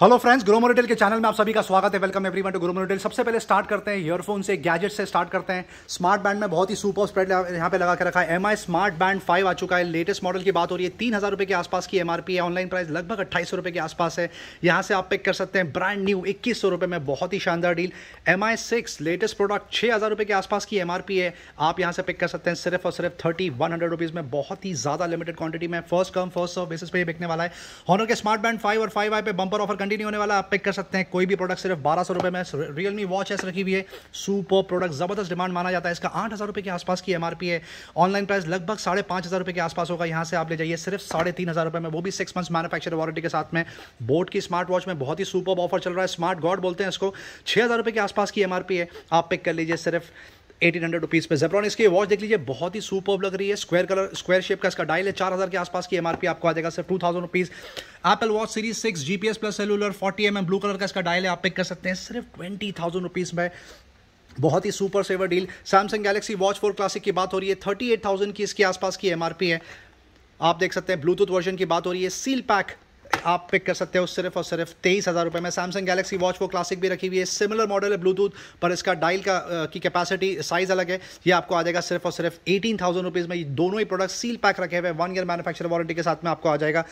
hello friends Gromo retail के channel में आप सभी का स्वागत है welcome everyone to Gromo retail सबसे पहले स्टार्ट करते हैं ईयरफोन से गैजेट से स्टार्ट करते हैं स्मार्ट बैंड में बहुत ही सुपर स्प्रेड यहाँ पे लगा के रखा है एम स्मार्ट बैंड फाइव आ चुका है लेटेस्ट मॉडल की बात हो रही है तीन हज़ार के आसपास की एमआरपी है ऑनलाइन प्राइस लगभग अट्ठाईस रुपये के आसपास है यहाँ से आप पिक कर सकते हैं ब्रांड न्यू इक्कीस सौ में बहुत ही शानदार deal M I six latest product छः हज़ार के आसपास की एमआरपी है आप यहाँ से पिक कर सकते हैं सिर्फ और सिर्फ थर्टी वन हंड्रेड रुपीज़ में बहुत ही ज़्यादा लिमिटेड क्वांटिटी में first come first serve basis पे बिकने वाला है हॉनर के स्मार्ट बैंड फाइव और फाइव आई पे बंपर ऑफर कंटिन्यू होने वाला आप पिक कर सकते हैं कोई भी प्रोडक्ट सिर्फ बारह सौ रुपए में रियलमी वॉच ऐसे रखी हुई है सुपर प्रोडक्ट जबरदस्त डिमांड माना जाता है इसका आठ हज़ार रुपये के आसपास की एमआरपी है ऑनलाइन प्राइस लगभग साढ़े पाँच हज़ार रुपए के आसपास होगा यहाँ से आप ले जाइए सिर्फ साढ़े तीन हज़ार रुपए में वो भी सिक्स मंथ्स मैनुफैक्चर वारंटी के साथ में बोट की स्मार्ट वॉच में बहुत ही सुपर ऑफर चल रहा है स्मार्ट गॉड बोलते हैं इसको छः हज़ार रुपए के आसपास की एमआरपी है आप पिक कर लीजिए सिर्फ एटीन हंड्रेड रुपीज़ पे जेब्रॉन इसकी वॉच देख लीजिए बहुत ही सुपर लग रही है स्क्वायर कलर स्क्वायर शेप का इसका डायल है चार हज़ार के आसपास की एमआरपी आपको आ जाएगा सिर्फ two thousand rupees Apple watch series six G P S plus cellular forty M blue colour का इसका डायल है आप पिक कर सकते हैं सिर्फ ट्वेंटी थाउजेंड रुपीज़ में बहुत ही super saver deal Samsung Galaxy watch four classic की बात हो रही है थर्टी एट थाउजेंड की इसके आसपास की एमआरपी है आप देख सकते हैं ब्लूटूथ वर्जन की बात हो रही है सील पैक आप पिक कर सकते हो सिर्फ और सिर्फ तेईस हज़ार रुपये में सैमसंग गैलेक्सी वॉच वो क्लासिक भी रखी हुई है सिमिलर मॉडल है ब्लूटूथ पर इसका डायल का की कैपेसिटी साइज़ अलग है ये आपको आ जाएगा सिर्फ और सिर्फ एटीन थाउजेंड रुपीज़ में ये दोनों ही प्रोडक्ट सील पैक रखे हुए वन ईयर मैनुफैक्चर वारंटी के साथ में आपको आ जाएगा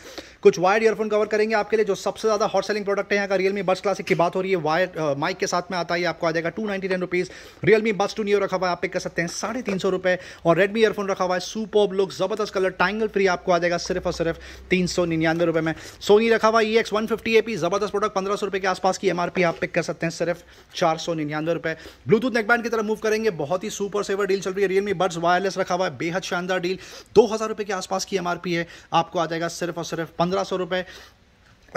कुछ वायर ईयरफोन कवर करेंगे आपके लिए जो सबसे ज़्यादा हॉट सेलिंग प्रोडक्ट है यहाँ का रियलमी बस क्लासिक की बात हो रही है वायर माइक के साथ में आता है आपको आ जाएगा two ninety nine rupees Realme buds two neo रखा हुआ है आप पिक कर सकते हैं साढ़े तीन सौ रुपये और रेडमी ईयरफोन रखा हुआ है सुपर लुक जबरदस्त कलर टाइंगल फ्री आपको आ जाएगा सिर्फ और सिर्फ तीन सौ निन्यानवे रुपये में सोनी ही रखा हुआ E X one fifty A P ज़बरदस्त प्रोडक्ट पंद्रह सौ रुपये के आसपास की एम आर पी आप पिक कर सकते हैं सिर्फ चार सौ निन्यानवे रुपये ब्लूटूथ नेकबैंड की तरफ मूव करेंगे बहुत ही सुपर सेवर डील चल रही है रियलमी बड्स वायरलेस रखा हुआ है बेहद शानदार डील दो हज़ार रुपये के आसपास की एम आर पी है आपको आ जाएगा सिर्फ और सिर्फ पंद्रह सौ रुपये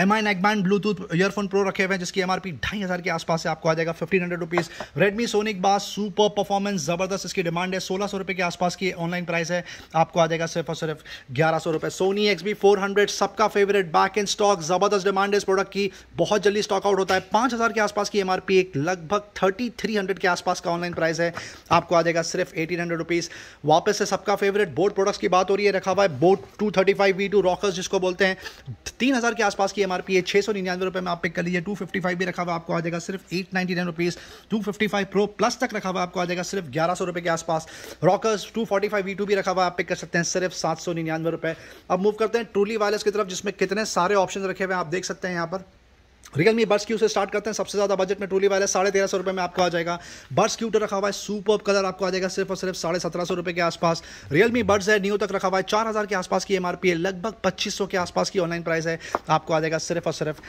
M I band Bluetooth earphone pro रखे हुए हैं जिसकी एम आर पी ढाई हज़ार के आसपास से आपको आ जाएगा fifteen hundred rupees Redmi sonic bass super performance ज़बरदस्त इसकी डिमांड है सोलह सौ रुपये के आसपास की ऑनलाइन प्राइस है आपको आ जाएगा सिर्फ और सिर्फ ग्यारह सौ रुपये Sony X B four hundred सबका फेवरेट बैक इन स्टॉक ज़बरदस्त डिमांड है इस प्रोडक्ट की बहुत जल्दी स्टॉक आउट होता है पाँच हज़ार के आसपास की एम आर पी एक लगभग थर्टी थ्री हंड्रेड के आसपास का ऑनलाइन प्राइस है आपको आ जाएगा सिर्फ एटीन हंड्रेड रुपीज़ वापस से सबका फेवरेट बोट प्रोडक्ट्स की बात हो रही है रखा हुआ है boAt two thirty five V two Rockers जिसको बोलते हैं तीन हज़ार के आसपास की एम आर पी है छः सौ निन्यानवे रुपये में आप पिक कर लीजिए टू फिफ्टी फाइव भी रखा हुआ आपको आ जाएगा सिर्फ eight ninety nine rupees two fifty five pro plus तक रखा हुआ आपको आ जाएगा सिर्फ ग्यारह सौ रुपये के आसपास Rockers two forty five V two भी रखा हुआ आप पिक कर सकते हैं सिर्फ सात सौ निन्यानवे रुपये अब मूव करते हैं ट्रूली वायरलेस की तरफ जिसमें कितने सारे ऑप्शन रखे हुए हैं आप देख सकते हैं यहाँ पर रियलमी बर्ड्स क्यू से स्टार्ट करते हैं सबसे ज़्यादा बजट में टोली वाला साढ़े तेरह सौ रुपये में आपको आ जाएगा बर्ड्स क्यू तो रखा हुआ है सुपर कलर आपको आ जाएगा सिर्फ और सिर्फ साढ़े सत्रह सौ रुपये के आसपास रियलमी बर्ड्स है न्यू तक रखा हुआ है चार हज़ार के आसपास की एमआरपी है लगभग पच्चीस सौ के आसपास की ऑनलाइन प्राइस है आपको आ जाएगा सिर्फ और सिर्फ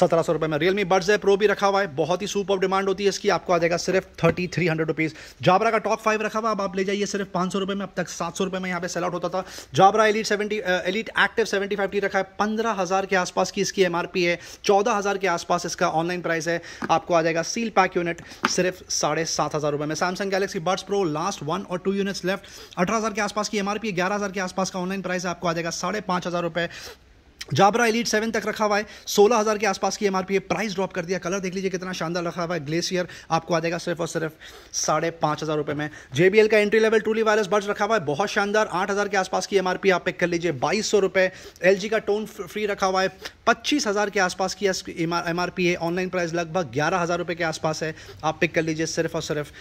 सत्रह सौ रुपये में रियलमी बर्ड्स है प्रो भी रखा हुआ है बहुत ही सुपर डिमांड होती है इसकी आपको आ जाएगा सिर्फ thirty three hundred rupees Jabra का टॉप फाइव रखा हुआ अब आप ले जाइए सिर्फ पाँच सौ रुपये में अब तक सात सौ रुपये में यहाँ पे सेल आउट होता था Jabra Elite seventy Elite Active seventy five T रखा है पंद्रह हज़ार के आसपास की इसकी एम है चौदह हज़ार के आसपास इसका ऑनलाइन प्राइस है आपको आ जाएगा सील पैक यूनिट सिर्फ साढ़े सात हज़ार रुपये में Samsung Galaxy buds pro last one और टू यूनिट्स लेफ्ट अठारह हज़ार के आसपास की एम है ग्यारह हज़ार के आसपास का ऑनलाइन प्राइस है आपको आ जाएगा साढ़े पाँच हज़ार रुपये जाबरा एलिट सेवन तक रखा हुआ है सोलह हज़ार के आसपास की एमआरपी है प्राइस ड्रॉप कर दिया कलर देख लीजिए कितना शानदार रखा हुआ है ग्लेशियर आपको आ जाएगा सिर्फ और सिर्फ साढ़े पाँच हज़ार रुपये में जेबीएल का entry level truly wireless buds रखा हुआ है बहुत शानदार आठ हज़ार के आसपास की एमआरपी आप पिक कर लीजिए बाईस सौ रुपये एल का टोन फ्री रखा हुआ है पच्चीस हज़ार के आसपास की एम है ऑनलाइन प्राइस लगभग ग्यारह हज़ार रुपये के आसपास है आप पिक कर लीजिए सिर्फ और सिर्फ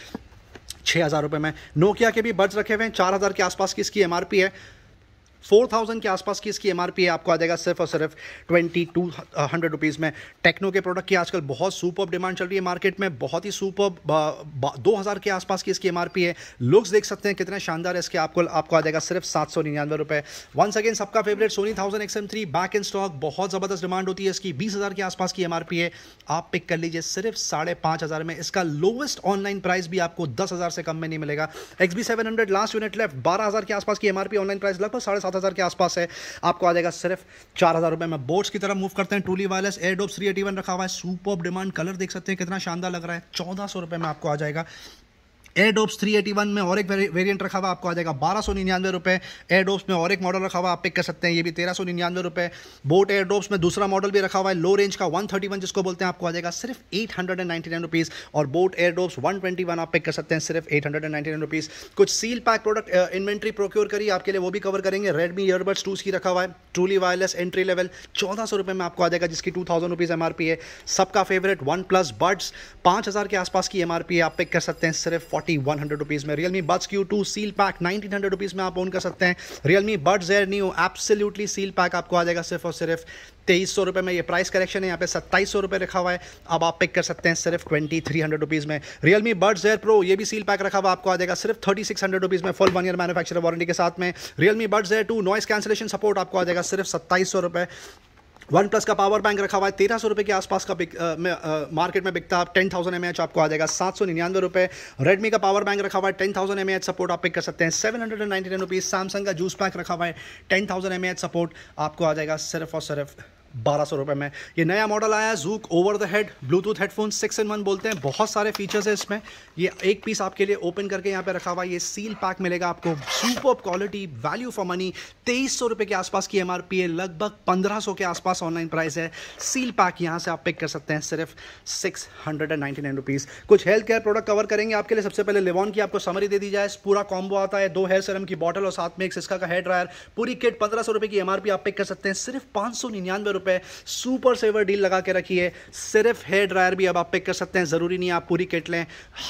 छः हज़ार रुपये में नोकिया के भी बर्ड्स रखे हुए हैं चार हज़ार के आसपास की इसकी एम है फोर थाउजेंड के आसपास की इसकी एमआरपी है आपको आ जाएगा सिर्फ और सिर्फ ट्वेंटी टू हंड्रेड रुपीज़ में टेक्नो के प्रोडक्ट की आजकल बहुत सुपर डिमांड चल रही है मार्केट में बहुत ही सुपर दो हज़ार के आसपास की इसकी एमआरपी है लुक्स देख सकते हैं कितने शानदार है इसके आपको आपको आ जाएगा सिर्फ सात सौ निन्यानवे रुपए वंस अगेन सबका favourite Sony thousand X M three back in stock बहुत ज़बरदस्त डिमांड होती है इसकी बीस हज़ार के आसपास की एमआरपी है आप पिक कर लीजिए सिर्फ साढ़े पांच हज़ार में इसका लोवेस्ट ऑनलाइन प्राइस भी आपको दस हज़ार से कम में नहीं मिलेगा X B seven hundred last unit left बारह हज़ार के आसपास की एमआरपी ऑनलाइन प्राइस लगभग साढ़े सात सात हज़ार के आसपास है आपको आ जाएगा सिर्फ चार हज़ार रुपये में बोट्स की तरफ मूव करते हैं truly wireless airdopes three eighty one रखा हुआ है सुपर डिमांड कलर देख सकते हैं कितना शानदार लग रहा है चौदह सौ रुपये में आपको आ जाएगा एडोप्स 381 में और एक वेरिएंट रखा हुआ आपको आ जाएगा बारह सौ निन्यानवे रुपये एडोप्स में और एक मॉडल रखा हुआ आप पिक कर सकते हैं ये भी तेरह सौ निन्यानवे रुपये बोट एयरडोप्स में दूसरा मॉडल भी रखा हुआ है लो रेंज का वन थर्टी वन जिसको बोलते हैं आपको आ जाएगा सिर्फ eight hundred and ninety nine rupees और boAt airdopes one twenty one आप पिक कर सकते हैं सिर्फ eight hundred and ninety nine rupees कुछ seal pack product inventory procure करिए आपके लिए वो भी कवर करेंगे रेडमी ईयरबड्स टूस की रखा हुआ है ट्रूली वायरलेस एंट्री लेवल चौदह सौ रुपये में आपको आ जाएगा जिसकी two thousand rupees M R P है सबका फेवरेट वन प्लस बर्ड्स पाँच हज़ार के आसपास की एम आर पी आप पिक कर सकते हैं सिर्फ फोर्टी वन हंड्रेड रुपीज़ में Realme buds Q two seal pack nineteen hundred rupees में आप ओन कर सकते हैं Realme buds air new absolutely seal pack आपको आ जाएगा सिर्फ और सिर्फ तेईस सौ रुपये में ये प्राइस करेक्शन है यहाँ पे सत्ताईस सौ रुपये रखा हुआ है अब आप पिक कर सकते हैं सिर्फ ट्वेंटी थ्री हंड्रेड रुपीज़ में रियलमी बड्स एयर प्रो ये भी सील पैक रखा हुआ आपको आ जाएगा सिर्फ थर्टी सिक्स हंड्रेड रुपीज़ में full one year manufacture warranty के साथ में Realme buds air two noise cancellation support आपको आ जाएगा सिर्फ सत्ताईस सौ रुपये वन प्लस का पावर बैंक रखा हुआ है तेरह सौ रुपये के आसपास का बिक, आ, में, आ, मार्केट में बिकता है टेन थाउजेंड एम एच आपको आ जाएगा सात सौ निन्यानवे रुपये रेडमी का पावर बैंक रखा हुआ है ten thousand M H support आप पिक कर सकते हैं seven hundred and ninety nine rupees Samsung का जूस पैक रखा हुआ है ten thousand M H support आपको आ जाएगा सिर्फ और सिर्फ बारह सौ रुपये में ये नया मॉडल आया है Zook over the head Bluetooth headphone six in one बोलते हैं बहुत सारे फीचर्स हैं इसमें ये एक पीस आपके लिए ओपन करके यहाँ पे रखा हुआ ये सील पैक मिलेगा आपको super quality value for money तेईस सौ रुपये के आसपास की एम है लगभग पंद्रह सौ के आसपास ऑनलाइन प्राइस है सील पैक यहाँ से आप पिक कर सकते हैं सिर्फ six hundred and ninety nine rupees कुछ हेल्थ केयर प्रोडक्ट कवर करेंगे आपके लिए सबसे पहले लेवॉन की आपको समरी दे दी जाए पूरा कॉम्बो आता है दो हेयर सरम की बॉटल और साथ में एक सिस्का का हेयर ड्रायर पूरी किट पंद्रह सौ रुपये की एम आप पिक कर सकते हैं सिर्फ पाँच सौ निन्यानवे रुपए सुपर सेवर डील लगा के रखी है सिर्फ हेयर ड्रायर भी अब आप पिक कर सकते हैं ज़रूरी नहीं आप पूरी किट लें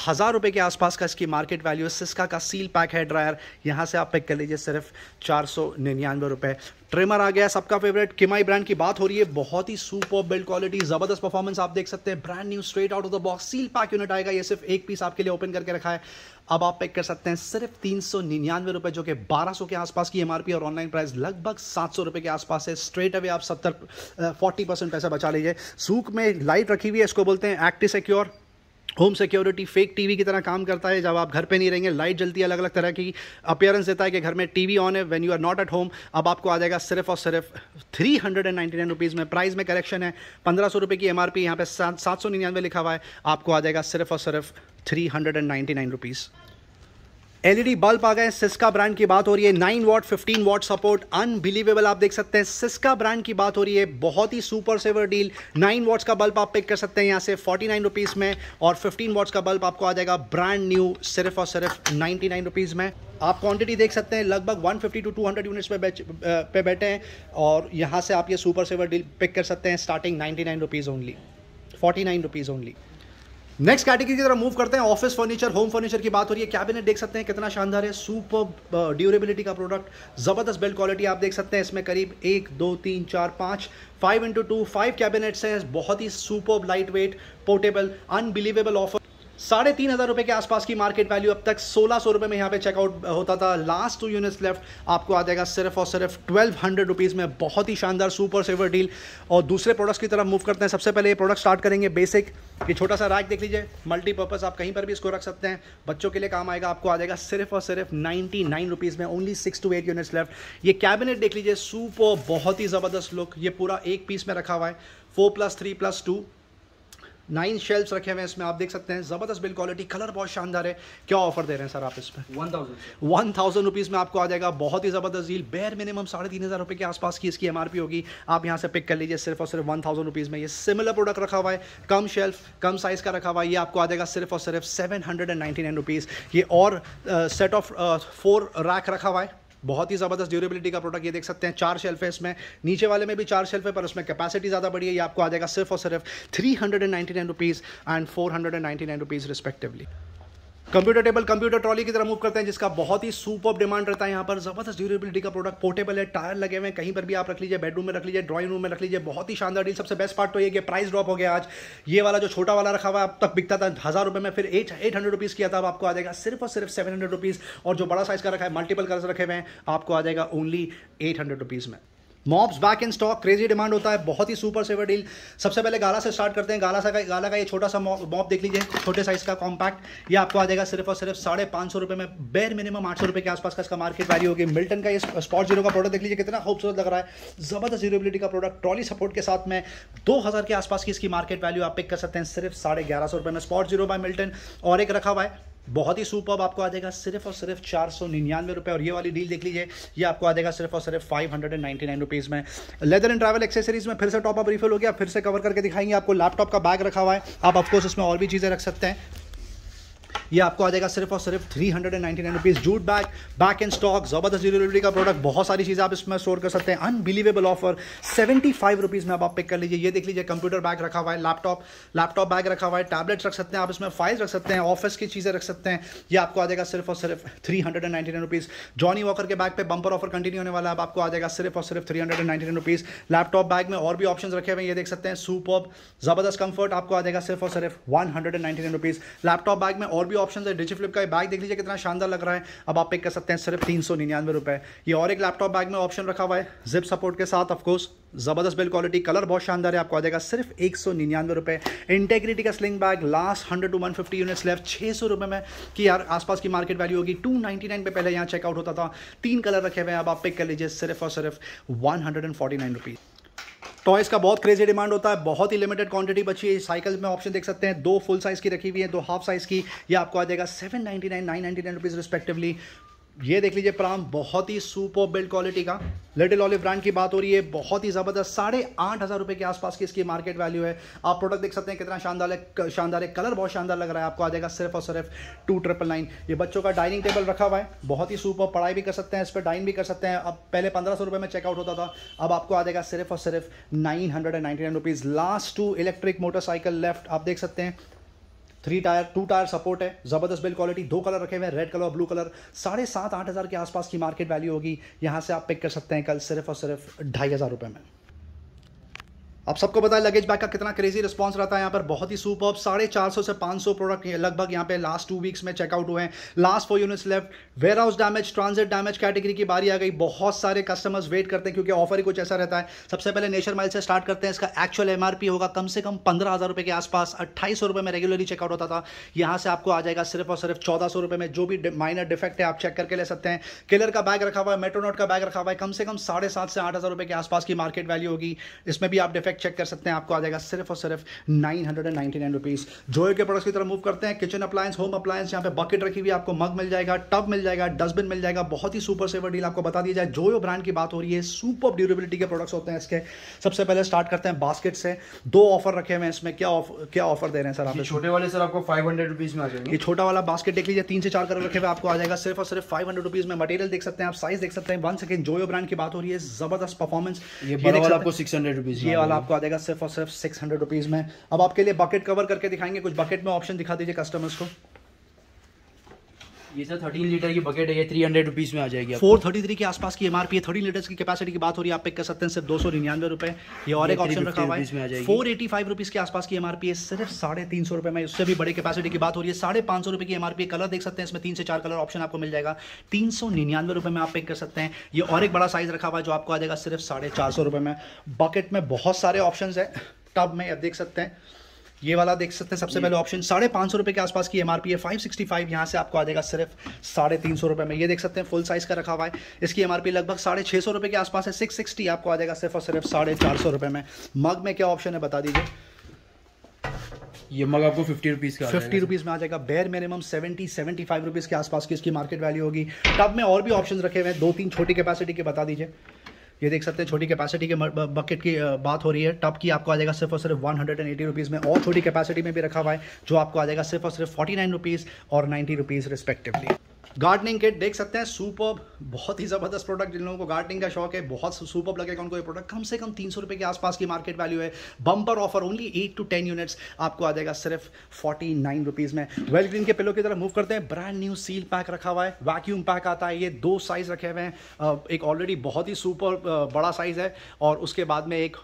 हज़ार रुपए के आसपास का इसकी मार्केट वैल्यू है सिस्का का सील पैक हेयर ड्रायर यहां से आप पिक कर लीजिए सिर्फ चार सौ निन्यानवे रुपये ट्रिमर आ गया सबका फेवरेट किमाई ब्रांड की बात हो रही है बहुत ही सुपर बिल्ड क्वालिटी ज़बरदस्त परफॉर्मेंस आप देख सकते हैं brand new straight out of the box seal pack unit आएगा ये सिर्फ एक पीस आपके लिए ओपन करके रखा है अब आप पिक कर सकते हैं सिर्फ तीन सौ निन्यानवे रुपए जो कि बारह सौ के आसपास की एमआरपी और ऑनलाइन प्राइस लगभग सात सौ रुपए के आसपास है स्ट्रेट अवे आप सत्तर फोर्टी परसेंट पैसा बचा लीजिए सूख में लाइट रखी हुई है इसको बोलते हैं active secure home security fake TV की तरह काम करता है जब आप घर पे नहीं रहेंगे लाइट जलती है अलग अलग तरह की अपियरेंस देता है कि घर में टीवी ऑन है when you are not at home अब आपको आ जाएगा सिर्फ और सिर्फ three hundred and ninety nine rupees में प्राइस में करेक्शन है पंद्रह सौ रुपये की एम आर पी यहाँ पे सात सात सौ निन्यानवे लिखा हुआ है आपको आ जाएगा सिर्फ और सिर्फ three hundred and ninety nine rupees LED bulb आ गए सिस्का ब्रांड की बात हो रही है nine watt fifteen watt support unbelievable आप देख सकते हैं सिस्का ब्रांड की बात हो रही है बहुत ही super saver deal nine watts का बल्ब आप पिक कर सकते हैं यहाँ से फोर्टी नाइन रुपीज़ में और फिफ्टीन वॉट्स का बल्ब आपको आ जाएगा ब्रांड न्यू सिर्फ और सिर्फ नाइन्टी नाइन रुपीज़ में आप क्वांटिटी देख सकते हैं लगभग 150 टू 200 यूनिट्स पे बैच पे बैठे हैं और यहाँ से आप ये सुपर सेवर डील पिक कर सकते हैं starting ninety nine rupees only forty nine rupees only next category की तरफ मूव करते हैं ऑफिस फर्नीचर होम फर्नीचर की बात हो रही है कैबिनेट देख सकते हैं कितना शानदार है सुपर ड्यूरेबिलिटी uh, का प्रोडक्ट जबरदस्त बिल्ड क्वालिटी आप देख सकते हैं इसमें करीब एक दो तीन चार पांच five into two five cabinets हैं बहुत ही super light weight portable unbelievable offer साढ़े तीन हज़ार रुपए के आसपास की मार्केट वैल्यू अब तक सोलह सौ रुपए में यहाँ पे चेकआउट होता था लास्ट टू यूनिट्स लेफ्ट आपको आ जाएगा सिर्फ और सिर्फ ट्वेल्व हंड्रेड रुपीज़ में बहुत ही शानदार सुपर सेवर डील और दूसरे प्रोडक्ट्स की तरफ मूव करते हैं सबसे पहले ये प्रोडक्ट स्टार्ट करेंगे बेसिक ये छोटा सा रैक देख लीजिए मल्टीपर्पज़ आप कहीं पर भी इसको रख सकते हैं बच्चों के लिए काम आएगा आपको आ जाएगा सिर्फ और सिर्फ नाइनटी नाइन रुपीज़ में only six two eight units left ये कैबिनेट देख लीजिए सुपर बहुत ही ज़बरदस्त लुक ये पूरा एक पीस में रखा हुआ है four plus three plus two nine shells रखे हुए हैं इसमें आप देख सकते हैं ज़बरदस्त बिल क्वालिटी कलर बहुत शानदार है क्या ऑफर दे रहे हैं सर आप इस पर one thousand one thousand rupees में आपको आ जाएगा बहुत ही ज़बरदस्त डील बेर मिनिमम साढ़े तीन हज़ार रुपये के आसपास की इसकी एमआरपी होगी आप यहाँ से पिक कर लीजिए सिर्फ और सिर्फ वन थाउजेंड रुपीज़ में ये सिमिलर प्रोडक्ट रखा हुआ है कम शेल्फ कम साइज़ का रखा हुआ है ये आपको आ जाएगा सिर्फ और सिर्फ seven hundred and ninety nine rupees ये और सेट ऑफ फोर रैक रखा हुआ है बहुत ही ज़बरदस्त ड्यूरेबिलिटी का प्रोडक्ट ये देख सकते हैं चार शेल्फ है इसमें नीचे वाले में भी चार शेल्फ है पर उसमें कैपेसिटी ज़्यादा बढ़ी है ये आपको आ जाएगा सिर्फ और सिर्फ three hundred and ninety nine rupees and four hundred and ninety nine rupees respectively computer table computer trolley की तरह मूव करते हैं जिसका बहुत ही सुपर डिमांड रहता है यहाँ पर जबरदस्त ड्यूरेबिलिटी का प्रोडक्ट पोर्टेबल है टायर लगे हुए हैं कहीं पर भी आप रख लीजिए बेडरूम में रख लीजिए ड्राइंग रूम में रख लीजिए बहुत ही शानदार डील सबसे बेस्ट पार्ट तो ये कि प्राइस ड्रॉप हो गया आज ये वाला जो छोटा वाला रखा हुआ अब तक बिकता था हज़ार रुपये में फिर एट एट हंड्रेड रुपीज़ किया था अब आपको आ जाएगा सिर्फ और सिर्फ सेवन हंड्रेड रुपीज़ और जो बड़ा साइज़ का रखा है मल्टीपल कलर रखे हुए हैं आपको आ जाएगा ओनली एट हंड्रेड रुपीज़ में mops back in stock crazy demand होता है बहुत ही सुपर सेवर डील सबसे पहले गाला से स्टार्ट करते हैं गाला सा का गाला का ये छोटा सा मॉब देख लीजिए छोटे साइज का कॉम्पैक्ट ये आपको आ जाएगा सिर्फ और सिर्फ साढ़े पाँच सौ रुपये में बेर मिनिमम आठ सौ रुपये के आसपास का इसका मार्केट वैल्यू होगी मिल्टन का ये स्पॉट जीरो का प्रोडक्ट देख लीजिए कितना खूबसूरत लग रहा है जबरदस्त जीरोबिलिटी का प्रोडक्ट ट्रॉली सपोर्ट के साथ में दो हज़ार के आसपास की इसकी मार्केट वैल्यू आप पिक कर सकते हैं सिर्फ साढ़े ग्यारह सौ रुपये में स्पॉट जीरो बाय मिल्टन और एक रखा हुआ है बहुत ही सुपर आपको आ जाएगा सिर्फ और सिर्फ चार सौ निन्यानवे रुपये और ये वाली डील देख लीजिए ये आपको आ जाएगा सिर्फ और सिर्फ five hundred and ninety nine rupees में लेदर एंड ट्रैवल एक्सेसरीज में फिर से टॉप अप रिफिल हो गया फिर से कवर करके दिखाएंगे आपको लैपटॉप का बैग रखा हुआ है आप ऑफकोर्स उसमें और भी चीज़ें रख सकते हैं ये आपको आ जाएगा सिर्फ और सिर्फ three hundred and ninety nine rupees jute bag back in stock जबरदस्त डिलीवरी का प्रोडक्ट बहुत सारी चीज़ें आप इसमें स्टोर कर सकते हैं unbelievable offer seventy five rupees में आप, पिक कर लीजिए ये देख लीजिए कंप्यूटर बैग रखा हुआ है लैपटॉप लैपटॉप बैग रखा हुआ है टैबलेट रख सकते हैं आप इसमें फाइल रख सकते हैं ऑफिस की चीज़ें रख सकते हैं ये आपको आ जाएगा सिर्फ और सिर्फ three hundred and ninety nine rupees Johnnie Walker के बैग पर बंपर ऑफर कंटिन्यू होने वाला है आपको आ जाएगा सिर्फ और सिर्फ three hundred and ninety nine rupees laptop bag में और भी ऑप्शन रखे हुए ये देख सकते हैं सूप जबरदस्त कंफर्ट आपको आ जाएगा सिर्फ और सिर्फ one hundred and ninety nine rupees laptop bag में और भी ऑप्शन है डिजी फ्लिप का बैग देख लीजिए कितना शानदार लग रहा है अब आप पिक कर सकते हैं सिर्फ तीन सौ निन्यानवे रुपए ये और एक लैपटॉप बैग में ऑप्शन रखा हुआ है जिप सपोर्ट के साथ ऑफकोर्स ज़बरदस्त बिल क्वालिटी कलर बहुत शानदार है आपको आ जाएगा सिर्फ एक सौ निन्यानवे रुपए इंटेग्रिटी का sling bag last hundred to one fifty units left छह सौ रुपए में कि यार आसपास की मार्केट वैल्यू होगी टू नाइनटी नाइन पे पहले यहाँ चेकआउट होता था तीन कलर रखे हुए हैं अब आप पिक कर लीजिए सिर्फ और सिर्फ one hundred and forty nine rupees toys तो का बहुत क्रेजी डिमांड होता है बहुत ही लिमिटेड क्वांटिटी बची है साइकिल में ऑप्शन देख सकते हैं दो फुल साइज़ की रखी हुई है दो हाफ साइज़ की ये आपको आ जाएगा seven ninety nine nine ninety nine rupees respectively ये देख लीजिए प्राम बहुत ही सुपर बिल्ड क्वालिटी का लिटिल ऑलिव ब्रांड की बात हो रही है बहुत ही ज़बरदस्त साढ़े आठ हज़ार रुपए के आसपास की इसकी मार्केट वैल्यू है आप प्रोडक्ट देख सकते हैं कितना शानदार है शानदार है कलर बहुत शानदार लग रहा है आपको आ जाएगा सिर्फ और सिर्फ टू ट्रिपल नाइन ये बच्चों का डाइनिंग टेबल रखा हुआ है बहुत ही सुपर पढ़ाई भी कर सकते हैं इस पर डाइन भी कर सकते हैं अब पहले पंद्रह सौ में चेकआउट होता था अब आपको आ जाएगा सिर्फ और सिर्फ nine hundred and ninety nine rupees last two electric motorcycle left आप देख सकते हैं three tyre two tyre support है ज़बरदस्त बिल्ड क्वालिटी दो कलर रखे हुए हैं रेड कलर और ब्लू कलर साढ़े सात आठ हज़ार के आसपास की मार्केट वैल्यू होगी यहाँ से आप पिक कर सकते हैं कल सिर्फ और सिर्फ ढाई हज़ार रुपये में आप सबको पता है लगेज बैग का कितना क्रेजी रिस्पांस रहता है यहाँ पर बहुत ही सुपर साढ़े चार सौ से पाँच सौ प्रोडक्ट लगभग यहाँ पे लास्ट टू वीक्स में चेकआउट हुए हैं last four units left warehouse damage transit damage category की बारी आ गई बहुत सारे कस्टमर्स वेट करते हैं क्योंकि ऑफर ही कुछ ऐसा रहता है सबसे पहले नेशन माइल से स्टार्ट करते हैं इसका एक्चुअल एम होगा कम से कम पंद्रह हज़ार के आसपास अट्ठाईस सौ में रेगुलरली चेकआउट होता था यहाँ से आपको आ जाएगा सिर्फ और सिर्फ चौदह सौ में जो भी माइनर डिफेक्ट है आप चेक करके ले सकते हैं किलर का बैग रखा हुआ है मेट्रोनोट का बैग रखा हुआ है कम से कम साढ़े सात से आठ हज़ार के आसपास की मार्केट वैल्यू होगी इसमें भी आप डिफेक्ट पैक चेक कर सकते हैं आपको आ जाएगा सिर्फ और सिर्फ nine hundred and ninety nine rupees जोयो के प्रोडक्ट्स की तरफ मूव करते हैं किचन अप्लायंस होम अप्लायंस यहाँ पे बकेट रखी हुई आपको मग मिल जाएगा टब मिल जाएगा डस्टबिन मिल जाएगा बहुत ही सुपर सेवर डील आपको बता दिया जाए जोयो ब्रांड की बात हो रही है सुपर ड्यूरेबिलिटी के प्रोडक्ट्स होते हैं इसके सबसे पहले स्टार्ट करते हैं बास्केट से दो ऑफर रखे हुए हैं इसमें क्या ऑफर क्या ऑफर दे रहे हैं सर आप छोटे वाले सर आपको फाइव हंड्रेड में आ जाएंगे ये छोटा वाला बास्केट देख लीजिए तीन से चार कलर रखे हुए आपको आ जाएगा सिर्फ और सिर्फ फाइव हंड्रेड में मटेरियल देख सकते हैं आप साइज देख सकते हैं वन सेकेंड जोयो ब्रांड की बात हो रही है जबरदस्त परफॉर्मेंस ये वाला आपको सिक्स हंड्रेड ये वाला आपको आ जाएगा सिर्फ और सिर्फ सिक्स हंड्रेड रुपीज़ में अब आपके लिए बकेट कवर करके दिखाएंगे कुछ बकेट में ऑप्शन दिखा दीजिए कस्टमर्स को ये सर थर्टीन लीटर की बकेट है ये थ्री हंड्रेड रुपीज़ में आ जाएगी फोर थर्टी थ्री के आसपास की एमआरपी है थर्टीन लीटर की कैपेसिटी की बात हो रही है आप पे कर सकते हैं सिर्फ दो सौ निन्यानवे रुपए ये और एक ऑप्शन रखा हुआ है फोर एटी फाइव रुपीज़ के आसपास की एमआरपी है सिर्फ साढ़े तीन सौ रुपए में उससे भी बड़ी कैपेसिटी की बात हो रही है साढ़े पांच सौ रुपए की एमआरपी कलर देख सकते हैं इसमें तीन से चार कलर ऑप्शन आपको मिल जाएगा तीन सौ निन्यानवे रुपए में आप पिक कर सकते हैं ये और एक बड़ा साइज़ रखा हुआ है जो आपको आ जाएगा सिर्फ साढ़े चार सौ रुपए में बकेट में बहुत सारे ऑप्शन है टब में आप देख सकते हैं ये वाला देख सकते हैं सबसे पहले ऑप्शन साढ़े पांच सौ रुपए के आसपास की एमआरपी है फाइव सिक्सटी फाइव यहाँ से आपको आ जाएगा सिर्फ साढ़े तीन सौ रुपए में ये देख सकते हैं फुल साइज़ का रखा हुआ है इसकी एमआरपी लगभग साढ़े छह सौ रुपए के आसपास है सिक्स सिक्सटी आपको आ जाएगा सिर्फ और सिर्फ साढ़े चार सौ रुपए में मग में क्या ऑप्शन है बता दीजिए ये मग आपको फिफ्टी रुपीज़ का फिफ्टी रुपीज़ में आ जाएगा bare minimum seventy seventy five rupees के आसपास की इसकी मार्केट वैल्यू होगी टब में और भी ऑप्शन रखे हुए हैं दो तीन छोटी कैपेसिटी के बता दीजिए ये देख सकते हैं छोटी कैपेसिटी के बकेट की बात हो रही है टब की आपको आ जाएगा सिर्फ और सिर्फ one hundred and eighty rupees में और छोटी कैपेसिटी में भी रखा हुआ है जो आपको आ जाएगा सिर्फ और सिर्फ फोर्टी नाइन रुपीज़ और ninety rupees respectively gardening kit देख सकते हैं सुपर बहुत ही ज़बरदस्त प्रोडक्ट जिन लोगों को गार्डनिंग का शौक है बहुत सुपर लगेगा उनको ये प्रोडक्ट कम से कम तीन सौ रुपये के आसपास की मार्केट वैल्यू है bumper offer only eight two ten units आपको आ जाएगा सिर्फ फोर्टी नाइन रुपीज़ में वेल ग्रीन के पिलो की तरफ मूव करते हैं ब्रांड न्यू सील पैक रखा हुआ है वैक्यूम पैक आता है ये दो साइज़ रखे हुए हैं एक ऑलरेडी बहुत ही सुपर बड़ा साइज़ है और उसके बाद में एक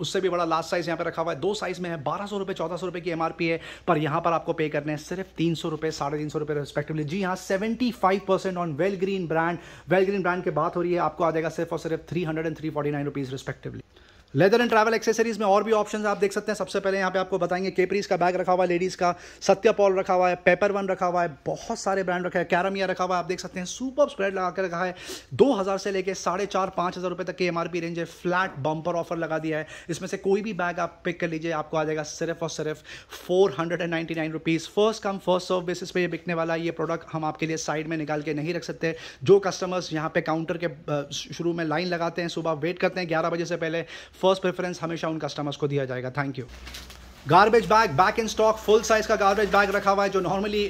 उससे भी बड़ा लास्ट साइज यहाँ पे रखा हुआ है दो साइज में है बारह सौ रुपये चौदह सौ रुपये की एमआरपी है पर यहाँ पर आपको पे करने हैं सिर्फ तीन सौ रुपये साढ़े तीन सौ रुपये रिस्पेक्टिवली जी हाँ seventy five percent on Well Green brand Well Green brand की बात हो रही है आपको आ जाएगा सिर्फ और सिर्फ three hundred and three forty nine rupees respectively leather and travel accessories में और भी ऑप्शंस आप देख सकते हैं सबसे पहले यहाँ पे आपको बताएंगे केपरीज का बैग रखा हुआ है लेडीज़ का सत्यापॉल रखा हुआ है पेपर वन रखा हुआ है बहुत सारे ब्रांड रखा है कैरामिया रखा हुआ है आप देख सकते हैं सुपर स्प्रेड लगा कर रखा है दो हज़ार से लेकर साढ़े चार पाँच हज़ार रुपये तक की एम रेंज है फ्लैट बम्पर ऑफर लगा दिया है इसमें से कोई भी बैग आप पिक कर लीजिए आपको आ जाएगा सिर्फ और सिर्फ four hundred and ninety nine rupees first come first serve basis पर यह बिकने वाला ये प्रोडक्ट हम आपके लिए साइड में निकाल के नहीं रख सकते जो कस्टमर्स यहाँ पे काउंटर के शुरू में लाइन लगाते हैं सुबह वेट करते हैं ग्यारह बजे से पहले फर्स्ट प्रेफरेंस हमेशा उन कस्टमर्स को दिया जाएगा thank you garbage bag back in stock full size का गार्बेज बैग रखा हुआ है जो नॉर्मली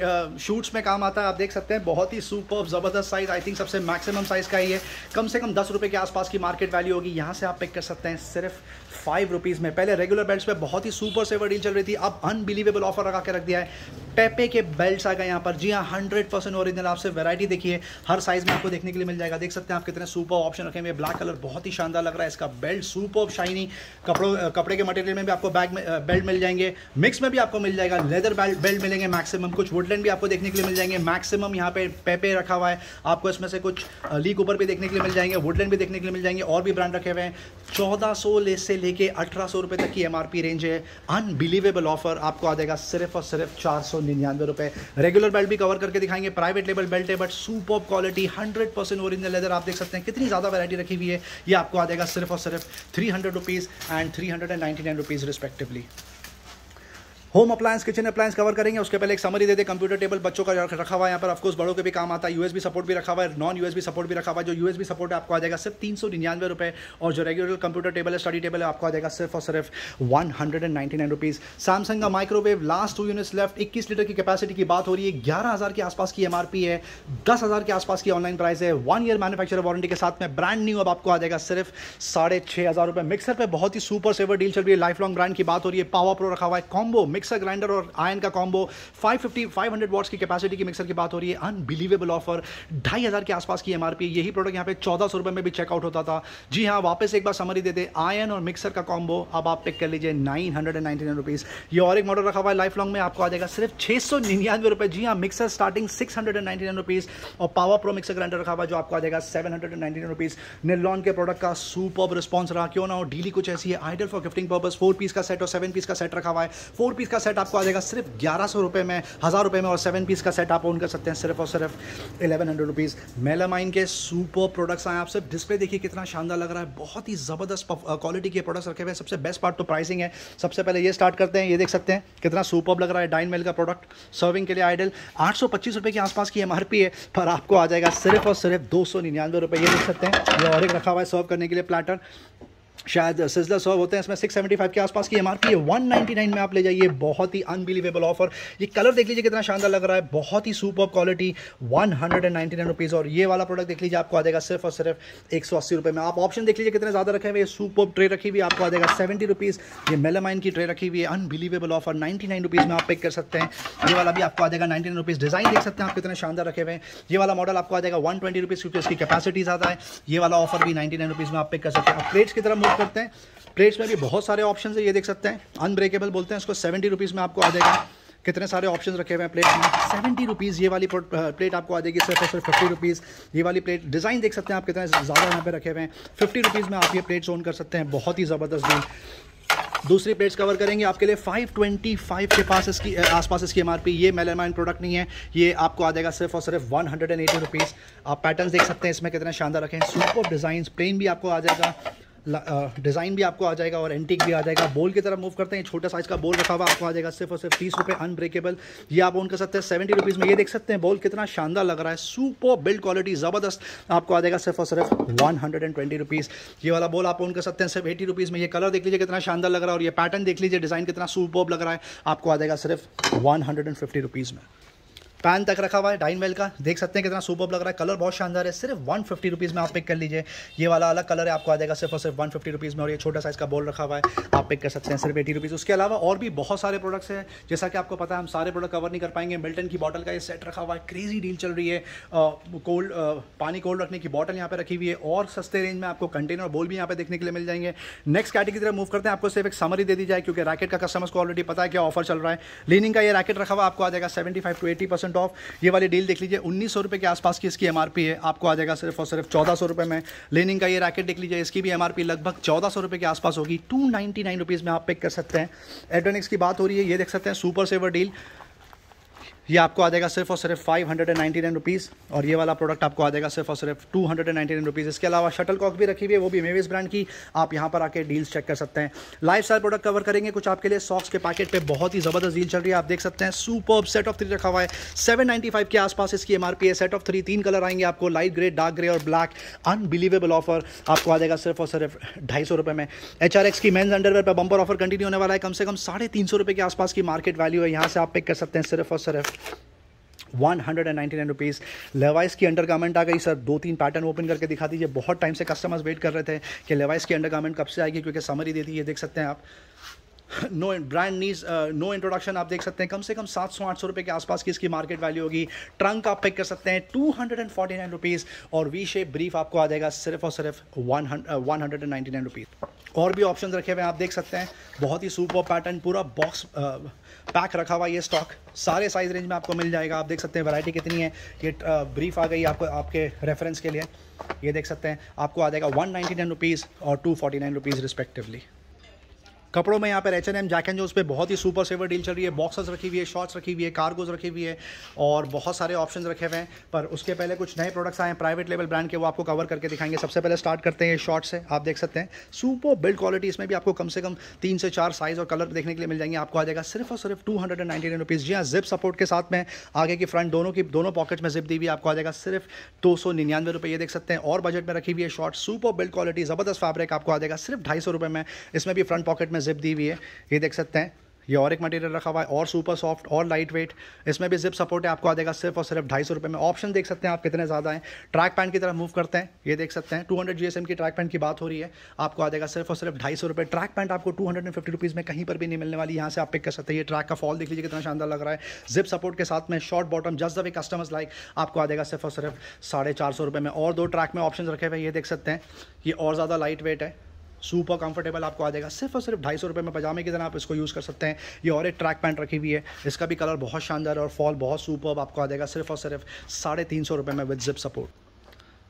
शूट्स uh, में काम आता है आप देख सकते हैं बहुत ही सुपर ज़बरदस्त साइज़ आई थिंक सबसे मैक्सिमम साइज़ का ही है कम से कम दस रुपए के आसपास की मार्केट वैल्यू होगी यहां से आप पिक कर सकते हैं सिर्फ फाइव रुपीज़ में पहले रेगुलर बेल्ट्स पे बहुत ही सुपर सेवर डील चल रही थी अब अनबिलीवेबल ऑफर लगा के रख दिया है पेपे के बेल्ट्स आ गए यहाँ पर जी हाँ हंड्रेड परसेंट ओरिजिनल आपसे वैरायटी देखिए हर साइज़ में आपको देखने के लिए मिल जाएगा देख सकते हैं आप कितने सुपर ऑप्शन रखे हुए ब्लैक कलर बहुत ही शानदार लग रहा है इसका बेल्ट सुपर शाइनी कपड़ों कपड़े के मटेरियल में भी आपको बैग में बेल्ट मिल जाएंगे मिक्स में भी आपको मिल जाएगा लेदर बेल्ट मिलेंगे मैक्सिमम कुछ वुडलैंड भी आपको देखने के लिए मिल जाएंगे मैक्सिमम यहाँ पे पेपे रखा हुआ है आपको इसमें से कुछ लीक ऊपर भी देखने के लिए मिल जाएंगे वुडलैंड भी देखने के लिए मिल जाएंगे और भी ब्रांड रखे हुए हैं चौदह सौ से लेके अठारह सौ रुपये तक की एम रेंज है अनबिलीवेबल ऑफर आपको आ जाएगा सिर्फ और सिर्फ चार सौ निन्यानवे रुपये रेगुलर बेल्ट भी कवर करके दिखाएंगे प्राइवेट लेवल बेल्ट है but super quality hundred percent original leather आप देख सकते हैं कितनी ज़्यादा वैरायटी रखी हुई है ये आपको आ जाएगा सिर्फ और सिर्फ three hundred rupees and three hundred and ninety nine rupees respectively home appliance kitchen appliance cover करेंगे उसके पहले एक समरी दे दे कंप्यूटर टेबल बच्चों का रखा हुआ है यहाँ पर ऑफकोर्स बड़ों के भी काम आता है यूएसबी सपोर्ट भी रखा हुआ है नॉन यूएसबी सपोर्ट भी रखा हुआ है जो यूएसबी सपोर्ट आपको आ जाएगा सिर्फ तीन सौ निन्यानवे रुपए और जो रेगुलर कंप्यूटर टेबल है स्टडी टेबल है आपको आ जाएगा सिर्फ और सिर्फ one hundred and ninety nine rupees Samsung का microwave last two units left इक्कीस लीटर की कैपेसिटी की बात हो रही है ग्यारह हज़ार के आसपास की एमआरपी है दस हज़ार के आसपास की ऑनलाइन प्राइस है वन ईयर मैनुफैक्चर वारंटी के साथ में ब्रांड न्यू अब आपको आ जाएगा सिर्फ साढ़े छह हज़ार रुपये मिक्सर पर बहुत ही सुपर सेवर डील चल रही है लाइफ लॉन्ग ब्रांड की बात हो रही है पावर प्रो रखा हुआ है कॉम्बो मिक्सर ग्राइंडर और आयन का कॉम्बो 550 500 वॉट्स की कैपेसिटी की मिक्सर की बात हो रही है अनबिलीवेबल ऑफर ढाई हज़ार के आसपास की एमआरपी यही प्रोडक्ट यहाँ पे चौदह सौ रुपये में भी चेकआउट होता था जी हाँ वापस एक बार समरी देते आयन और मिक्सर का कॉम्बो अब आप पिक कर लीजिए nine hundred and ninety nine rupees ये और एक मॉडल रखा हुआ है लाइफ लॉन्ग में आपको आ जाएगा सिर्फ छः सौ निन्यानवे रुपये जी हाँ mixer starting six hundred and ninety nine rupees और पावर प्रो मिक्सर ग्राइंडर रखा हुआ जो आपको आ जाएगा seven hundred and ninety nine rupees निलॉन के प्रोडक्ट का सुपर रिस्पॉन्स रहा क्यों ना हो डीली कुछ ऐसी है ideal for gifting purpose four piece का सेट और सेवन पीस का सेट रखा हुआ है फोर पीस का सेट आपको आ जाएगा सिर्फ ग्यारह सौ रुपये में हज़ार रुपये में और सेवन पीस का सेट आप ऑन कर सकते हैं सिर्फ और सिर्फ एलेवन हंड्रेड रुपीज़ मेलामाइन के सुपर प्रोडक्ट्स आए आप सिर्फ डिस्प्ले देखिए कितना शानदार लग रहा है बहुत ही ज़बरदस्त क्वालिटी के प्रोडक्ट्स रखे हुए हैं सबसे बेस्ट पार्ट तो प्राइसिंग है सबसे पहले ये स्टार्ट करते हैं ये देख सकते हैं कितना सुपर लग रहा है डाइन मेल का प्रोडक्ट सर्विंग के लिए आइडल आठ सौ के आसपास की एम है पर आपको आ जाएगा सिर्फ और सिर्फ दो सौ निन्यानवे रुपये ये देख सकते हैं ये और एक रखा हुआ है सर्व करने के लिए प्लाटर शायद सिजलर सर्व होते हैं इसमें 675 के आसपास की एमआरपी है 199 में आप ले जाइए बहुत ही अनबिलीवेबल ऑफर ये कलर देख लीजिए कितना शानदार लग रहा है बहुत ही सुपर क्वालिटी वन हंड्रेड और ये वाला प्रोडक्ट देख लीजिए आपको आ जाएगा सिर्फ और सिर्फ एक रुपये में आप ऑप्शन देख लीजिए कितने ज़्यादा रखे हुए सुपर ट्रे रखी हुई आपको आ जाएगा सेवेंटी रुपीज़ ये मेलामाइन की ट्रे रखी हुई है unbelievable offer ninety nine rupees में आप पिक कर सकते हैं ये वाला भी आपको आ जाएगा नाइन्टी नाइन रुपीज़ डिज़ाइन देख सकते हैं आप कितने शानदार रखे हुए हैं ये वाला मॉडल आपको आ जाएगा वन ट्वेंटी रुपीज़ क्योंकि इसकी कैपेसिटी ज़्यादा है ये वाला ऑफर भी नाइन्टी नाइन रुपीज़ में आप पिक कर सकते हैं आप प्लेट्स की तरफ करते हैं प्लेट्स में भी बहुत सारे ऑप्शन है ये देख सकते हैं अनब्रेकेबल बोलते हैं इसको सेवेंटी रुपीज़ में आपको आ जाएगा कितने सारे ऑप्शन रखे हुए हैं प्लेट में सेवेंटी रुपीज़ ये वाली प्लेट आपको आ जाएगी सिर्फ और सिर्फ फिफ्टी रुपीज़ ये वाली प्लेट डिज़ाइन देख सकते हैं आप कितने ज़्यादा यहाँ पे रखे हुए हैं फिफ्टी रुपीज़ में आप ये प्लेट्स ऑन कर सकते हैं बहुत ही ज़बरदस्त डील दूसरी प्लेट्स कवर करेंगे आपके लिए 525 के पास इसकी आसपास इसकी एमआरपी ये मेलामाइन प्रोडक्ट नहीं है ये आपको आ जाएगा सिर्फ और सिर्फ one hundred and eighty rupees आप पैटर्न देख सकते हैं इसमें कितने शानदार रखे हैं सुपर डिज़ाइन प्लेन भी आपको आ जाएगा डिज़ाइन भी आपको आ जाएगा और एंटीक भी आ जाएगा बोल की तरफ मूव करते हैं छोटा साइज का बोल रखा हुआ आपको आ जाएगा सिर्फ और सिर्फ तीस रुपये अनब्रेकेबल ये आप ऑन कर सकते हैं सेवेंटी रुपीज़ में ये देख सकते हैं बोल कितना शानदार लग रहा है सुपर बिल्ड क्वालिटी ज़बरदस्त आपको आ जाएगा सिर्फ और सिर्फ one hundred and twenty rupees ये वाला बोल आप ऑन कर सकते हैं सिर्फ एटी रुपीज़ में ये कलर देख लीजिए कितना शानदार लग रहा है और ये पैटर्न देख लीजिए डिज़ाइन कितना सुपर लग रहा है आपको आ जाएगा सिर्फ one hundred and fifty rupees में पैन तक रखा हुआ है डाइन वेल का देख सकते हैं कितना सुपर लग रहा है कलर बहुत शानदार है सिर्फ वन फिफ्टी रुपीज़ में आप पिक कर लीजिए ये वाला अलग कलर है आपको आ जाएगा सिर्फ और सिर्फ वन फिफ्टी रुपीज़ में और ये छोटा साइज़ का बॉल रखा हुआ है आप पिक कर सकते हैं सिर्फ एटी रुपीज़ उसके अलावा और भी बहुत सारे प्रोडक्ट्स हैं जैसा कि आपको पता है हम सारे प्रोडक्ट कवर नहीं कर पाएंगे मिल्टन की बॉटल का ये सेट रखा हुआ है क्रेजी डील चल रही है कोल्ड पानी कोल्ड रखने की बॉटल यहाँ पर रखी हुई है और सस्ते रेंज में आपको कंटेनर बोल भी यहाँ पर देखने के लिए मिल जाएंगे नेक्स्ट कैटेगरी की तरफ मूव करते हैं आपको सिर्फ एक समरी दे दी जाए क्योंकि रैकेट का कस्टमर्स को ऑलरेडी पता है क्या ऑफर चल रहा है लीनिंग का ये रैकेट रखा हुआ आपको आ जाएगा seventy five to eighty percent percent off ये वाली डील देख लीजिए उन्नीस सौ रुपये के आसपास की इसकी एम है आपको आ जाएगा सिर्फ और सिर्फ चौदह सौ रुपये में लेनिंग का ये रैकेट देख लीजिए इसकी भी एम लगभग चौदह सौ रुपये के आसपास होगी टू नाइनटी नाइन रुपीज़ में आप पिक कर सकते हैं एड्रोनिक्स की बात हो रही है ये देख सकते हैं सुपर सेवर डील ये आपको आ जाएगा सिर्फ और सिर्फ five hundred and ninety nine rupees और ये वाला प्रोडक्ट आपको आ जाएगा सिर्फ और सिर्फ two hundred and ninety nine rupees इसके अलावा शटल कॉक भी रखी हुई है वो भी मेवेज ब्रांड की आप यहाँ पर आके डील्स चेक कर सकते हैं लाइफ स्टाइल प्रोडक्ट कवर करेंगे कुछ आपके लिए सॉक्स के पैकेट पर बहुत ही ज़बरदस्त डील चल रही है आप देख सकते हैं सुपर सेट ऑफ थ्री रखा हुआ है सेवन नाइन्टी फाइव के आसपास इसकी एम है सेट ऑफ थ्री तीन कलर आएंगे आपको लाइट ग्रे डार्क ग्रे और ब्लैक अनबिलीवेबल ऑफर आपको आ जाएगा सिर्फ और सिर्फ ढाई सौ रुपये में एच एक्स की मेन्स अंडरवेयर पर बंपर ऑफर कंटिन्यू होने वाला है कम से कम साढ़े तीन सौ रुपये के आसपास की मार्केट वैल्यू है यहाँ से आप पिक कर सकते हैं सिर्फ और सिर्फ one hundred and ninety nine rupees Levi's की अंडर गारमेंट आ गई सर दो तीन पैटर्न ओपन करके दिखा दीजिए बहुत टाइम से कस्टमर्स वेट कर रहे थे कि लेवाइस की अंडर गारमेंट कब से आएगी क्योंकि समरी दे दी ये देख सकते हैं आप no brand needs no introduction आप देख सकते हैं कम से कम सात सौ आठ सौ रुपये के आसपास की इसकी मार्केट वैल्यू होगी ट्रंक आप पिक कर सकते हैं two hundred and forty nine rupees और वी शेप ब्रीफ आपको आ जाएगा सिर्फ और सिर्फ one one hundred and ninety nine rupees और भी ऑप्शन रखे हुए हैं आप देख सकते हैं बहुत ही सुपर पैटर्न पूरा बॉक्स पैक रखा हुआ ये स्टॉक सारे साइज़ रेंज में आपको मिल जाएगा आप देख सकते हैं वैरायटी कितनी है ये ब्रीफ आ गई आपको आपके रेफरेंस के लिए ये देख सकते हैं आपको आ जाएगा वन नाइन्टी नाइन रुपीज़ और two forty nine rupees respectively कपड़ों में यहाँ पर H N M Jack and उस पर बहुत ही सुपर सेवर डील चल रही है बॉक्सेस रखी हुई है शॉर्ट्स रखी हुई है कार्गोज रखी हुई है और बहुत सारे ऑप्शन रखे हुए हैं पर उसके पहले कुछ नए प्रोडक्ट्स आए हैं प्राइवेट लेवल ब्रांड के वो आपको कवर करके दिखाएंगे सबसे पहले स्टार्ट करते हैं शॉर्ट्स से आप देख सकते हैं सुपर बिल्ड क्वालिटी इसमें भी आपको कम से कम तीन से चार साइज और कलर देखने के लिए मिल जाएंगे आपको आ जाएगा सिर्फ और सिर्फ two hundred and ninety nine rupees जी हाँ जिप सपोर्ट के साथ में आगे की फ्रंट दोनों की दोनों पॉकेट में जिप दी हुई आपको आ जाएगा सिर्फ दो सौ निन्यानवे रुपये ये देख सकते हैं और बजट में रखी हुई है शॉर्ट सुपर बिल्ड क्वालिटी जबरदस्त फैब्रिक आपको आ जाएगा सिर्फ ढाई सौ रुपये में इसमें भी फ्रंट पॉकेट में इसमें जिप दी हुई है ये देख सकते हैं ये और एक मटेरियल रखा हुआ है और सुपर सॉफ्ट और लाइट वेट इसमें भी जिप सपोर्ट है आपको आ जाएगा सिर्फ और सिर्फ ढाई सौ रुपये में ऑप्शन देख सकते हैं आप कितने ज़्यादा हैं ट्रैक पैंट की तरफ मूव करते हैं ये देख सकते हैं 200 हंड्रेड की ट्रैक पैंट की बात हो रही है आपको आ जाएगा सिर्फ और सिर्फ ढाई सौ ट्रैक पैंट आपको two hundred and fifty rupees में कहीं पर भी नहीं मिलने वाली यहाँ से आप पिक कर सकते हैं ये ट्रैक का फॉल देख लीजिए कितना शानदार लग रहा है जिप सपोर्ट के साथ में short bottom just the customers like आपको आ जाएगा सिर्फ और सिर्फ साढ़े चार सौ में और दो ट्रैक में ऑप्शन रखे हुए ये देख सकते हैं ये और ज़्यादा लाइट वेट है सुपर कंफर्टेबल आपको आ जाएगा सिर्फ और सिर्फ ढाई सौ रुपये में पजामे की तरह आप इसको यूज़ कर सकते हैं ये और एक ट्रैक पैंट रखी हुई है इसका भी कलर बहुत शानदार है और फॉल बहुत सुपर आपको आ जाएगा सिर्फ और सिर्फ साढ़े तीन सौ रुपये में विद जिप सपोर्ट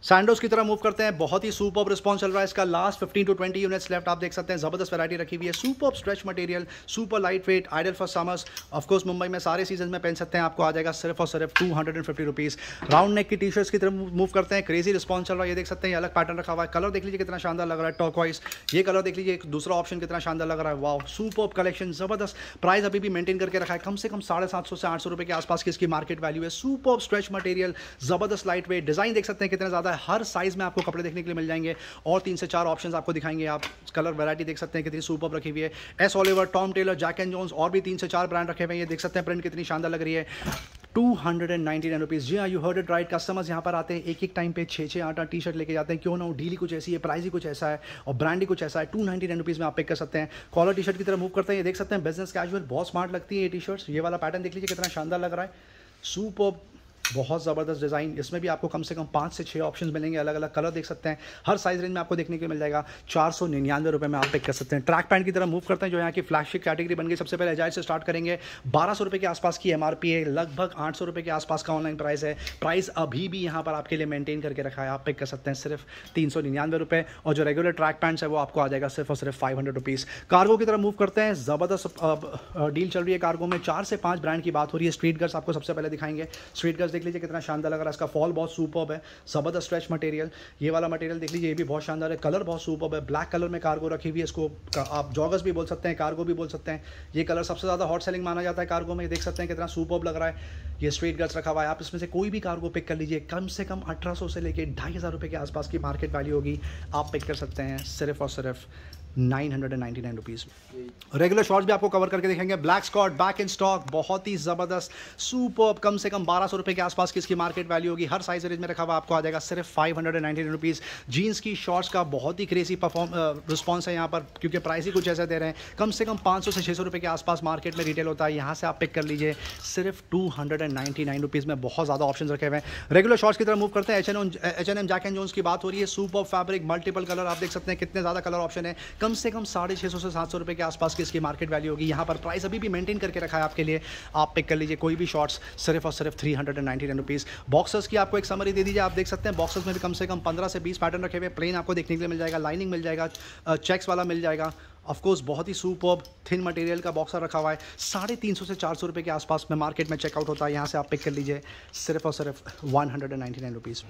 सैंडोज की तरह मूव करते हैं बहुत ही सुपर रिस्पॉन्स चल रहा है इसका लास्ट 15 टू 20 यूनिट्स लेफ्ट आप देख सकते हैं जबरदस्त वैरायटी रखी हुई है super stretch material super light weight ideal for summers of course Mumbai में सारे सीजन में पहन सकते हैं आपको आ जाएगा सिर्फ और सिर्फ two hundred and fifty rupees round neck की टी शर्ट्स की तरफ मूव करते हैं क्रेजी रिस्पॉन्स चल रहा है ये देख सकते हैं अलग पैटर्न रखा हुआ है कलर देख लीजिए कितना शानदार लग रहा है टॉक वाइज ये कलर देख लीजिए दूसरा ऑप्शन कितना शानदार लग रहा है वाह सुपर कलेक्शन जबरदस्त प्राइस अभी भी मेंटेन करके रखा है कम से कम साढ़े सात सौ से आठ सौ रुपये के आसपास की इसकी मार्केट वैल्यू है सुपर स्ट्रेच मटेरियल जबरदस्त लाइट वेट डिजाइन देख सकते हैं कितना ज़्यादा होता है हर साइज़ में आपको कपड़े देखने के लिए मिल जाएंगे और तीन से चार ऑप्शन आपको दिखाएंगे आप कलर वैरायटी देख सकते हैं कितनी सुपर रखी हुई है S Oliver Tom Tailor Jack and Jones और भी तीन से चार ब्रांड रखे हुए हैं ये देख सकते हैं प्रिंट कितनी शानदार लग रही है two hundred and ninety nine rupees जी हाँ you heard it right customers यहाँ पर आते हैं एक एक टाइम पे छः छः आठ आठ टी शर्ट लेके जाते हैं क्यों ना हो डीली कुछ ऐसी है प्राइस ही कुछ ऐसा है और ब्रांड ही कुछ ऐसा है टू नाइनटी नाइन रुपीज़ में आप पिक कर सकते हैं कॉलर टी शर्ट की तरह मूव करते हैं ये देख सकते हैं बिजनेस कैजुअल बहुत स्मार्ट लगती है ये टी शर्ट्स ये वाला पैटर्न देख लीजिए कितना शानदार लग रहा है सुपर बहुत ज़बरदस्त डिज़ाइन इसमें भी आपको कम से कम पाँच से छः ऑप्शन मिलेंगे अलग अलग कलर देख सकते हैं हर साइज़ रेंज में आपको देखने को मिल जाएगा चार सौ निन्यानवे रुपये में आप पिक कर सकते हैं ट्रैक पैंट की तरफ मूव करते हैं जो यहाँ की फ्लैगशिप कैटेगरी बन गई सबसे पहले एजाइज से स्टार्ट करेंगे बारह सौ रुपये के आसपास की एम है लगभग आठ सौ रुपये के आसपास का ऑनलाइन प्राइस है प्राइस अभी भी यहाँ पर आपके लिए मेनटेन करके रखा है आप पिक कर सकते हैं सिर्फ तीन सौ निन्यानवे रुपये और जो रेगुलर ट्रैक पैंट्स है वो आपको आ जाएगा सिर्फ और सिर्फ फाइव हंड्रेड रुपीज़ कार्गो की तरफ मूव करते हैं ज़बरदस्त डील चल रही है कार्गो में चार से पाँच ब्रांड की बात हो रही है स्ट्रीट गर्स आपको सबसे पहले दिखाएंगे स्ट्रीट गर्स देख लीजिए कितना शानदार लग रहा है इसका फॉल बहुत सुपर है ज़बरदस्त स्ट्रेच मटेरियल ये वाला मटेरियल देख लीजिए ये भी बहुत शानदार है कलर बहुत सुपर है ब्लैक कलर में कार्गो रखी हुई है इसको आप जॉगर्स भी बोल सकते हैं कार्गो भी बोल सकते हैं ये कलर सबसे ज़्यादा हॉट सेलिंग माना जाता है कार्गो में देख सकते हैं कितना सुपर लग रहा है ये स्ट्रेट गट्स रखा हुआ है आप इसमें से कोई भी कार्गो पिक कर लीजिए कम से कम अठारह से लेकर ढाई के आसपास की मार्केट वैल्यू होगी आप पिक कर सकते हैं सिर्फ और सिर्फ nine hundred and nine rupees regular shorts भी आपको कवर करके देखेंगे black Scott back in stock बहुत ही ज़बरदस्त सुपर कम से कम बारह सौ रुपये के आसपास की इसकी मार्केट वैल्यू होगी हर साइज रेंज में रखा हुआ आपको आ जाएगा सिर्फ five hundred jeans nine rupees की शॉर्ट्स का बहुत ही क्रेजी परफॉर्म रिस्पॉन्स है यहाँ पर क्योंकि प्राइस ही कुछ ऐसे दे रहे हैं कम से कम पाँच सौ से छः सौ रुपये के आसपास मार्केट में रिटेल होता है यहाँ से आप पिक कर लीजिए सिर्फ two hundred and nine rupees में बहुत ज़्यादा ऑप्शन रखे हुए हैं रेगुलर शॉर्ट्स की तरफ मूव करते हैं H N H N M Jack and Jones की बात हो रही है सुपर फैब्रिक मल्टीपल कलर आप देख सकते हैं कितने ज़्यादा कलर ऑप्शन है कम से कम साढ़े छः सौ से सात सौ रुपये के आसपास की इसकी मार्केट वैल्यू होगी यहाँ पर प्राइस अभी भी मेंटेन करके रखा है आपके लिए आप पिक कर लीजिए कोई भी शॉर्ट्स सिर्फ और सिर्फ three hundred and ninety nine rupees boxers की आपको एक समरी दे दीजिए आप देख सकते हैं बॉक्सर्स में भी कम से कम पंद्रह से बीस पैटर्न रखे हुए प्लेन आपको देखने के लिए मिल जाएगा लाइनिंग मिल जाएगा चेक्स वाला मिल जाएगा ऑफकोर्स बहुत ही सुपर्ब थिन मटेरियल का बॉक्सर रखा हुआ है साढ़े तीन सौ से चार सौ रुपये के आसपास में मार्केट में चेकआउट होता है यहाँ से आप पिक कर लीजिए सिर्फ और सिर्फ one hundred and ninety nine rupees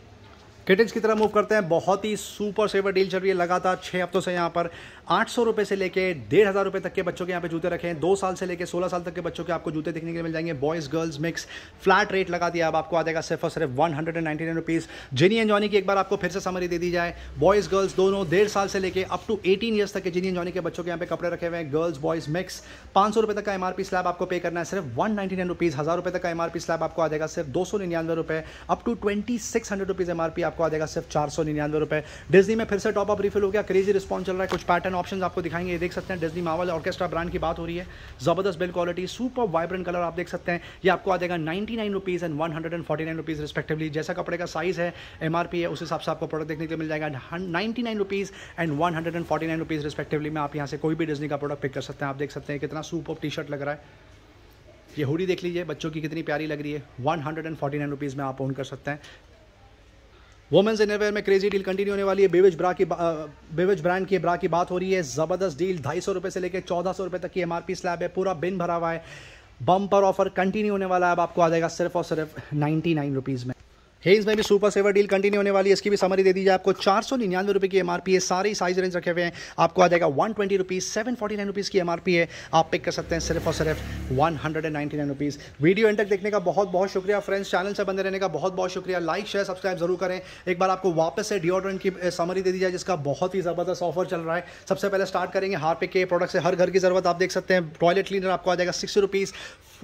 critics की तरह मूव करते हैं बहुत ही सुपर सेवर डील चल रही है लगातार छः हफ्तों से यहाँ पर आठ सौ रुपये से लेके डेढ़ हज़ार रुपये तक के बच्चों के यहाँ पे जूते रखे हैं दो साल से लेके सोलह साल तक के बच्चों के आपको जूते देखने के लिए मिल जाएंगे boys girls mix flat rate लगा दिया अब आपको आ जाएगा सिर्फ और सिर्फ one hundred and ninety nine rupees Gini and Jony की एक बार आपको फिर से समरी दे दी जाए बॉयज़ गर्ल्स दोनों डेढ़ साल से लेकर अप टू एटीन ईयर्स तक के जिनी एंड जॉनी के बच्चों के यहाँ पे कपड़े रखे हुए हैं गर्ल्स बॉयज़ मिक्स पाँच सौ रुपये तक का एम स्लैब आपको पे करना है सिर्फ वन नाइन्टी नाइन रुपीज़ हज़ार रुपये तक का एम स्लैब आपको आ जाएगा सिर्फ दो सौ निन्यानवे रुपये up to twenty six hundred rupees M आपको आ जाएगा सिर्फ चार सौ निन्यानवे रुपये डिजनी में फिर से टॉप अप रिफिल हो गया क्रेजी रिस्पॉन्स चल रहा है कुछ पैटर्न ऑप्शन आपको दिखाएंगे देख सकते हैं डिजनी मावल ऑर्केस्ट्रा ब्रांड की बात हो रही है ज़बरदस्त build quality super vibrant colour आप देख सकते हैं ये आपको आ जाएगा ninety nine rupees and one hundred and forty nine rupees respectively जैसा कपड़े का साइज़ है एम आर पी है उस हिसाब से आपको प्रोडक्ट देखने के लिए मिल जाएगा ninety nine rupees and one hundred and forty nine rupees respectively में आप यहाँ से कोई भी डिजनी का प्रोडक्ट पिक कर सकते हैं आप देख सकते हैं कितना सुपर टी शर्ट लग रहा है ये हुडी देख लीजिए बच्चों की कितनी प्यारी लग रही है one hundred and forty nine rupees में आप ओन कर सकते हैं वुमेंस इनरवेयर में क्रेजी डील कंटिन्यू होने वाली है बेवेज ब्रा की बेवेज uh, ब्रांड की ब्रा की बात हो रही है ज़बरदस्त डील ढाई सौ रुपये से लेकर चौदह सौ रुपये तक की एमआरपी स्लैब है पूरा बिन भरा हुआ है बम पर ऑफर कंटिन्यू होने वाला है अब आपको आ जाएगा सिर्फ और सिर्फ नाइन्टी नाइन रुपीज़ में हेज में भी सुपर सेवर डील कंटिन्यू होने वाली है इसकी भी समरी दे दीजिए आपको चार सौ निन्यानवे रुपये की एमआरपी है सारे साइज रेंज रखे हुए हैं आपको आ जाएगा one twenty rupees seven forty nine rupees की एमआरपी है आप पिक कर सकते हैं सिर्फ और सिर्फ one hundred and ninety nine rupees video end तक देखने का बहुत बहुत शुक्रिया फ्रेंड्स चैनल से बने रहने का बहुत बहुत शुक्रिया लाइक शेयर सब्सक्राइब जरूर करें एक बार आपको वापस से डिओड्रेंट की समरी दे दी जाए जिसका बहुत ही ज़बरदस्त ऑफर चल रहा है सबसे पहले स्टार्ट करेंगे हार्पिक के प्रोडक्ट से हर घर की ज़रूरत आप देख सकते हैं टॉयलेट क्लीनर आपको आ जाएगा six rupees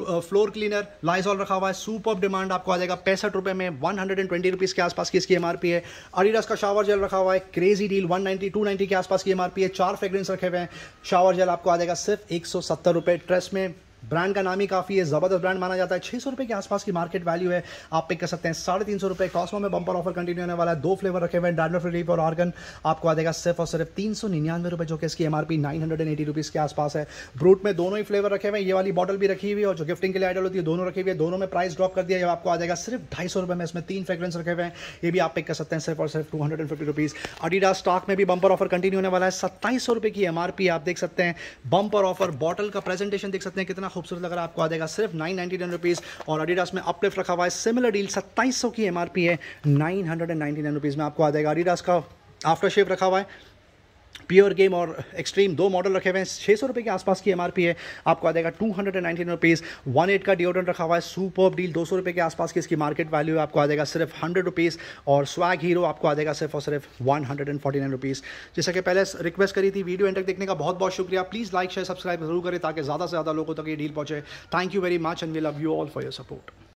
floor cleaner Lysol रखा हुआ है सूप ऑफ डिमांड आपको आ जाएगा पैंसठ रुपये में one hundred and twenty rupees के आसपास की इसकी एमआरपी है अडीडास का शावर जेल रखा हुआ है crazy deal one ninety to ninety के आसपास की एमआरपी है चार फ्रेग्रेंस रखे हुए हैं शावर जेल आपको आ जाएगा सिर्फ एक सौ सत्तर रुपये ट्रेस में ब्रांड का नाम ही काफ़ी है ज़बरदस्त ब्रांड माना जाता है छह सौ रुपए के आसपास की मार्केट वैल्यू है आप पिक कर सकते हैं साढ़े तीन सौ रुपए कॉस्मो में बंपर ऑफर कंटिन्यू होने वाला है दो फ्लेवर रखे हुए हैं डांडर और ऑर्गन आपको आ जाएगा सिर्फ और सिर्फ तीन सौ निन्यानवे रुपए जो कि इसकी MRP R P nine hundred and eighty rupees के आसपास है ब्रूट में दोनों ही फ्लेवर रखे हुए ये वाली बॉटल भी रखी हुई है और जो गिफ्टिंग के लिए आइडल होती है दोनों रखी हुई है दोनों में प्राइस ड्रॉप कर दिया आपको आ जाएगा सिर्फ ढाई सौ रुपए में इसमें तीन फ्रेग्रेंस रखे हुए हैं ये भी आप पिक कर सकते हैं सिर्फ और सिर्फ two hundred and fifty rupees Adidas stock में भी बंपर ऑफर कंटिन्यू होने वाला है सत्ताईस सौ रुपए की एमआरपी आप देख सकते हैं बंपर ऑफर बॉटल का प्रेजेंटेशन देख सकते हैं कितना खूबसूरत लग रहा है आपको आ जाएगा सिर्फ नाइन नाइन्टी नाइन रुपीज़ और अडीडास में अपलिफ्ट रखा हुआ है सिमिलर डील सत्ताईस सौ की एम है nine hundred and ninety nine rupees में आपको आ जाएगा अडीडास का आफ्टर शेप रखा हुआ है प्योर गेम और एक्सट्रीम दो मॉडल रखे हुए हैं छः सौ रुपये के आसपास की एमआरपी है आपको आ जाएगा two hundred and nineteen rupees one eight का डिओडेंट रखा हुआ है सुपर डील दो सौ रुपये के आसपास की इसकी मार्केट वैल्यू आपको आ जाएगा सिर्फ हंड्रेड रुपीज़ और स्वैग हीरो आपको आ जाएगा सिर्फ और सिर्फ one hundred and forty nine rupees जैसा कि पहले रिक्वेस्ट करी थी वीडियो एंड तक देखने का बहुत बहुत शुक्रिया प्लीज़ लाइक शेयर सब्सक्राइब जरूर करें ताकि ज़्यादा से ज़्यादा लोगों तक ये डील पहुँचे thank you very much and we love you all for your support